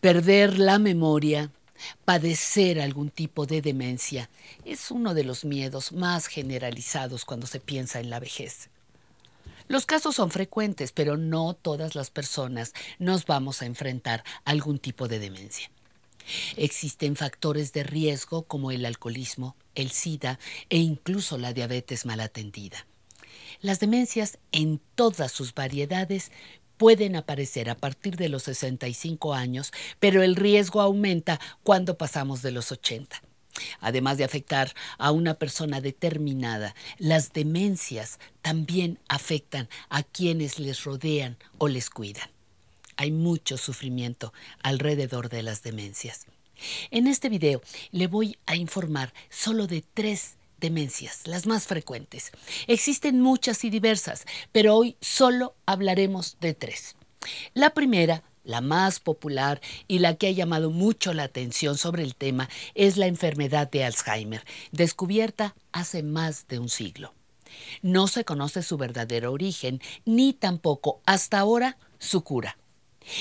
perder la memoria, padecer algún tipo de demencia. Es uno de los miedos más generalizados cuando se piensa en la vejez. Los casos son frecuentes, pero no todas las personas nos vamos a enfrentar a algún tipo de demencia. Existen factores de riesgo como el alcoholismo, el SIDA e incluso la diabetes mal atendida. Las demencias en todas sus variedades pueden aparecer a partir de los 65 años, pero el riesgo aumenta cuando pasamos de los 80. Además de afectar a una persona determinada, las demencias también afectan a quienes les rodean o les cuidan. Hay mucho sufrimiento alrededor de las demencias. En este video le voy a informar solo de tres demencias, las más frecuentes. Existen muchas y diversas, pero hoy solo hablaremos de tres. La primera, la más popular y la que ha llamado mucho la atención sobre el tema, es la enfermedad de Alzheimer, descubierta hace más de un siglo. No se conoce su verdadero origen, ni tampoco hasta ahora su cura.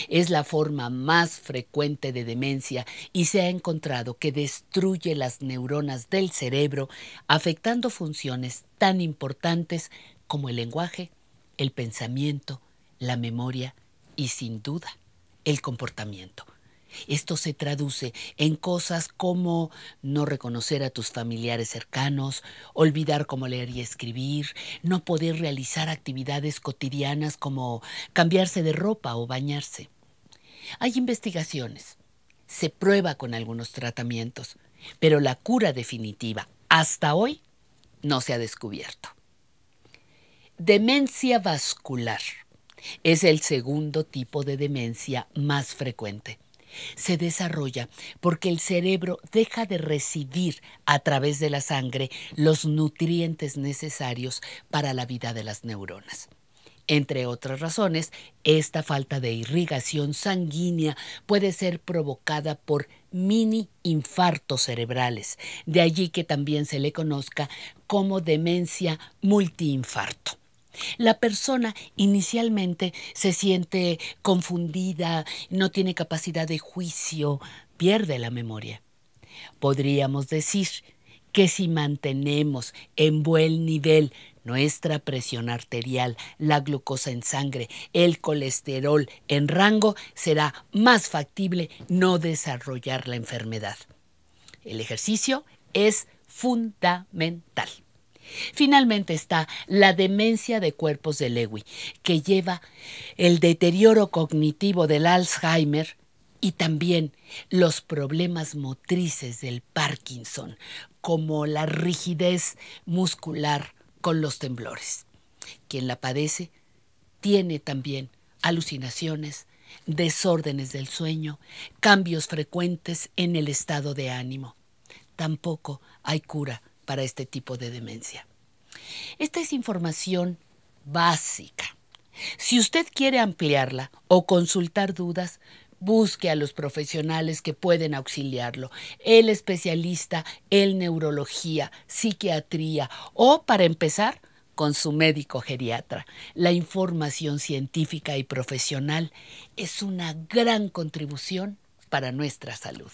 Es la forma más frecuente de demencia y se ha encontrado que destruye las neuronas del cerebro, afectando funciones tan importantes como el lenguaje, el pensamiento, la memoria y sin duda el comportamiento. Esto se traduce en cosas como no reconocer a tus familiares cercanos, olvidar cómo leer y escribir, no poder realizar actividades cotidianas como cambiarse de ropa o bañarse. Hay investigaciones, se prueba con algunos tratamientos, pero la cura definitiva hasta hoy no se ha descubierto. Demencia vascular es el segundo tipo de demencia más frecuente se desarrolla porque el cerebro deja de recibir a través de la sangre los nutrientes necesarios para la vida de las neuronas. Entre otras razones, esta falta de irrigación sanguínea puede ser provocada por mini infartos cerebrales, de allí que también se le conozca como demencia multiinfarto. La persona inicialmente se siente confundida, no tiene capacidad de juicio, pierde la memoria. Podríamos decir que si mantenemos en buen nivel nuestra presión arterial, la glucosa en sangre, el colesterol en rango, será más factible no desarrollar la enfermedad. El ejercicio es fundamental. Finalmente está la demencia de cuerpos de Lewy, que lleva el deterioro cognitivo del Alzheimer y también los problemas motrices del Parkinson, como la rigidez muscular con los temblores. Quien la padece tiene también alucinaciones, desórdenes del sueño, cambios frecuentes en el estado de ánimo. Tampoco hay cura para este tipo de demencia. Esta es información básica. Si usted quiere ampliarla o consultar dudas, busque a los profesionales que pueden auxiliarlo, el especialista, el neurología, psiquiatría o, para empezar, con su médico geriatra. La información científica y profesional es una gran contribución para nuestra salud.